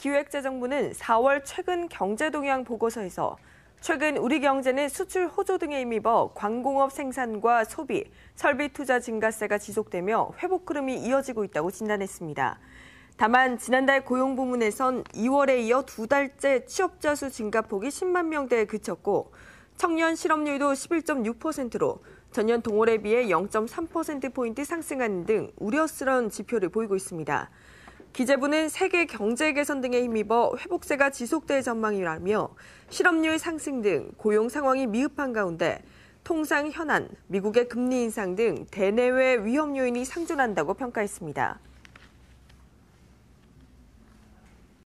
기획재정부는 4월 최근 경제동향 보고서에서 최근 우리 경제는 수출 호조 등에 힘입어 광공업 생산과 소비, 설비 투자 증가세가 지속되며 회복 흐름이 이어지고 있다고 진단했습니다. 다만 지난달 고용 부문에선 2월에 이어 두 달째 취업자 수 증가폭이 10만 명대에 그쳤고 청년 실업률도 11.6%로 전년 동월에 비해 0.3%포인트 상승하는 등 우려스러운 지표를 보이고 있습니다. 기재부는 세계 경제 개선 등에 힘입어 회복세가 지속될 전망이라며 실업률 상승 등 고용 상황이 미흡한 가운데 통상 현안, 미국의 금리 인상 등 대내외 위험 요인이 상존한다고 평가했습니다.